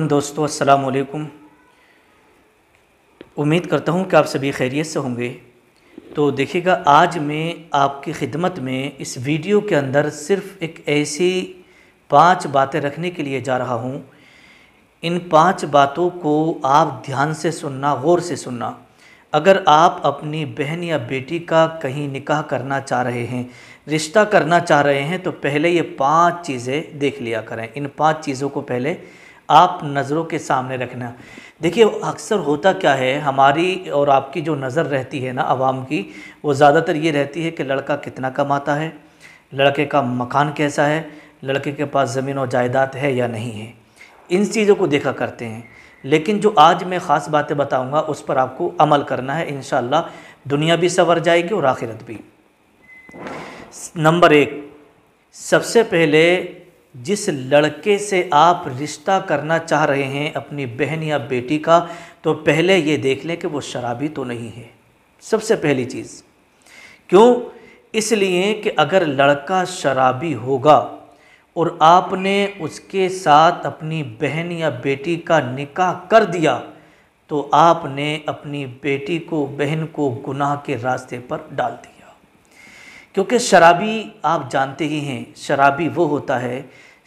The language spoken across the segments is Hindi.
दोस्तों अस्सलाम उम्मीद करता हूँ कि आप सभी खैरियत से होंगे तो देखिएगा आज मैं आपकी खिदमत में इस वीडियो के अंदर सिर्फ एक ऐसी पांच बातें रखने के लिए जा रहा हूँ इन पांच बातों को आप ध्यान से सुनना गौर से सुनना अगर आप अपनी बहन या बेटी का कहीं निकाह करना चाह रहे हैं रिश्ता करना चाह रहे हैं तो पहले ये पांच चीज़ें देख लिया करें इन पांच चीज़ों को पहले आप नज़रों के सामने रखना देखिए अक्सर होता क्या है हमारी और आपकी जो नज़र रहती है ना आवाम की वो ज़्यादातर ये रहती है कि लड़का कितना कमाता है लड़के का मकान कैसा है लड़के के पास ज़मीन और जायदाद है या नहीं है इन चीज़ों को देखा करते हैं लेकिन जो आज मैं ख़ास बातें बताऊँगा उस पर आपको अमल करना है इन दुनिया भी संवर जाएगी और आखिरत भी नंबर एक सबसे पहले जिस लड़के से आप रिश्ता करना चाह रहे हैं अपनी बहन या बेटी का तो पहले ये देख लें कि वो शराबी तो नहीं है सबसे पहली चीज़ क्यों इसलिए कि अगर लड़का शराबी होगा और आपने उसके साथ अपनी बहन या बेटी का निकाह कर दिया तो आपने अपनी बेटी को बहन को गुनाह के रास्ते पर डाल दिया क्योंकि शराबी आप जानते ही हैं शराबी वो होता है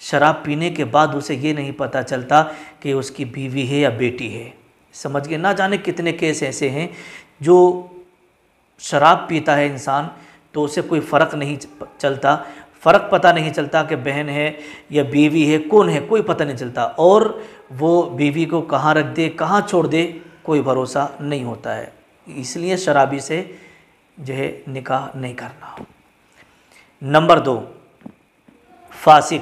शराब पीने के बाद उसे ये नहीं पता चलता कि उसकी बीवी है या बेटी है समझ गए ना जाने कितने केस ऐसे हैं जो शराब पीता है इंसान तो उसे कोई फ़र्क नहीं चलता फ़र्क पता नहीं चलता कि बहन है या बीवी है कौन है कोई पता नहीं चलता और वो बीवी को कहाँ रख दे कहाँ छोड़ दे कोई भरोसा नहीं होता है इसलिए शराबी से जो है निकाह नहीं करना नंबर दो फासिक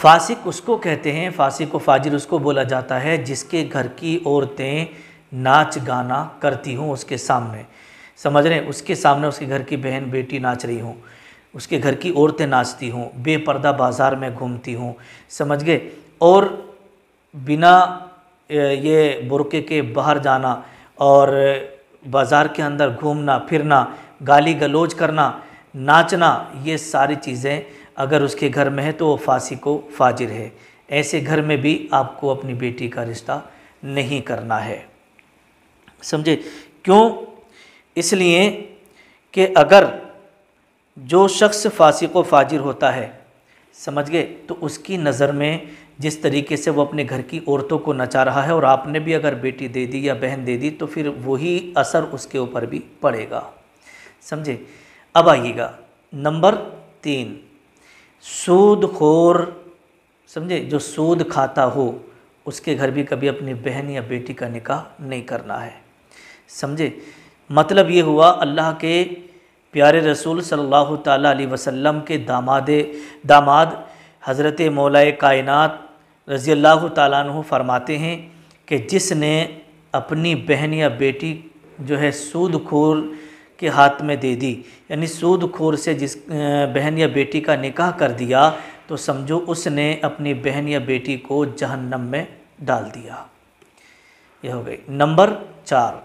फासिक उसको कहते हैं फासिक को फाजिर उसको बोला जाता है जिसके घर की औरतें नाच गाना करती हों उसके सामने समझ रहे हैं उसके सामने उसके घर की बहन बेटी नाच रही हों उसके घर की औरतें नाचती हों बेपर्दा बाज़ार में घूमती हों समझ गए और बिना ये बुरके के बाहर जाना और बाज़ार के अंदर घूमना फिरना गाली गलौज करना नाचना ये सारी चीज़ें अगर उसके घर में है तो वो फांसी को फाजिर है ऐसे घर में भी आपको अपनी बेटी का रिश्ता नहीं करना है समझे क्यों इसलिए कि अगर जो शख्स फांसी को फाजिर होता है समझ गए तो उसकी नज़र में जिस तरीके से वो अपने घर की औरतों को नचा रहा है और आपने भी अगर बेटी दे दी या बहन दे दी तो फिर वही असर उसके ऊपर भी पड़ेगा समझे अब आइएगा नंबर तीन सूदखोर समझे जो सूद खाता हो उसके घर भी कभी अपनी बहन या बेटी का निकाह नहीं करना है समझे मतलब ये हुआ अल्लाह के प्यारे रसूल सल्लल्लाहु ताला अलैहि वसल्लम के दामाद दामाद हज़रत मौलाए कायनात रज़ी अल्लाह तु फरमाते हैं कि जिसने अपनी बहन या बेटी जो है सूदखोर के हाथ में दे दी यानी सूदखोर से जिस बहन या बेटी का निकाह कर दिया तो समझो उसने अपनी बहन या बेटी को जहन्नम में डाल दिया यह हो गई नंबर चार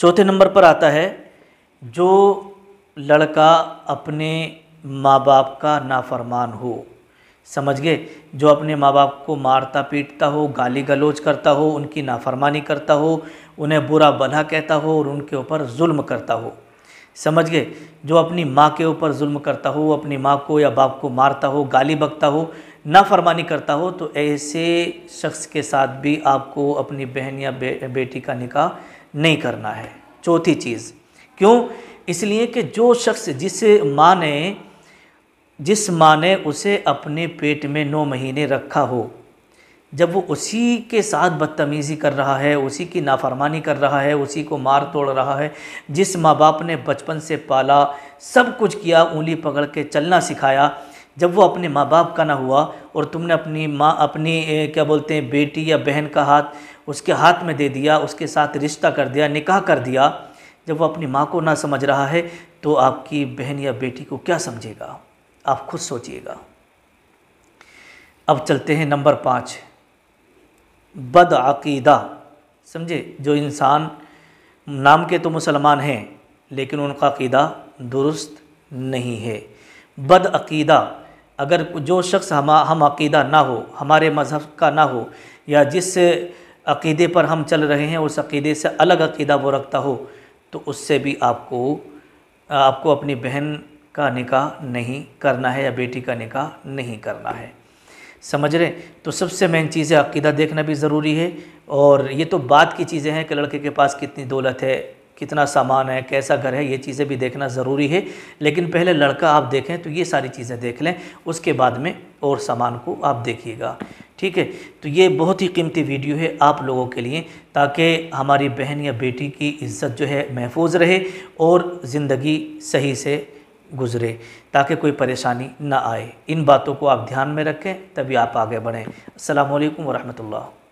चौथे नंबर पर आता है जो लड़का अपने माँ बाप का नाफरमान हो समझ गए जो अपने माँ बाप को मारता पीटता हो गाली गलोच करता हो उनकी नाफरमानी करता हो उन्हें बुरा भला कहता हो और उनके ऊपर जुल्म करता हो समझ गए जो अपनी माँ के ऊपर जुल्म करता हो अपनी माँ को या बाप को मारता हो गाली बकता हो नाफरमानी करता हो तो ऐसे शख्स के साथ भी आपको अपनी बहन या बे, बेटी का निकाह नहीं करना है चौथी चीज़ क्यों इसलिए कि जो शख्स जिस माँ ने जिस माँ ने उसे अपने पेट में नौ महीने रखा हो जब वो उसी के साथ बदतमीज़ी कर रहा है उसी की नाफरमानी कर रहा है उसी को मार तोड़ रहा है जिस माँ बाप ने बचपन से पाला सब कुछ किया उंगली पकड़ के चलना सिखाया जब वो अपने माँ बाप का ना हुआ और तुमने अपनी माँ अपनी क्या बोलते हैं बेटी या बहन का हाथ उसके हाथ में दे दिया उसके साथ रिश्ता कर दिया निकाह कर दिया जब वो अपनी माँ को ना समझ रहा है तो आपकी बहन या बेटी को क्या समझेगा आप खुद सोचिएगा अब चलते हैं नंबर पाँच बदअकीदा समझे जो इंसान नाम के तो मुसलमान हैं लेकिन उनका अकीदा दुरुस्त नहीं है बदअकीदा अगर जो शख्स हम हम अकीदा ना हो हमारे मज़हब का ना हो या जिस अकीदे पर हम चल रहे हैं उस अकीदे से अलग अकीदा वो रखता हो तो उससे भी आपको आपको अपनी बहन का निकाह नहीं करना है या बेटी का निकाह नहीं करना है समझ रहे तो सबसे मेन चीज़ है अकीदा देखना भी ज़रूरी है और ये तो बात की चीज़ें हैं कि लड़के के पास कितनी दौलत है कितना सामान है कैसा घर है ये चीज़ें भी देखना ज़रूरी है लेकिन पहले लड़का आप देखें तो ये सारी चीज़ें देख लें उसके बाद में और सामान को आप देखिएगा ठीक है तो ये बहुत ही कीमती वीडियो है आप लोगों के लिए ताकि हमारी बहन या बेटी की इज़्ज़त जो है महफूज रहे और ज़िंदगी सही से गुज़रे ताकि कोई परेशानी ना आए इन बातों को आप ध्यान में रखें तभी आप आगे बढ़ें अल्लाम वरहमल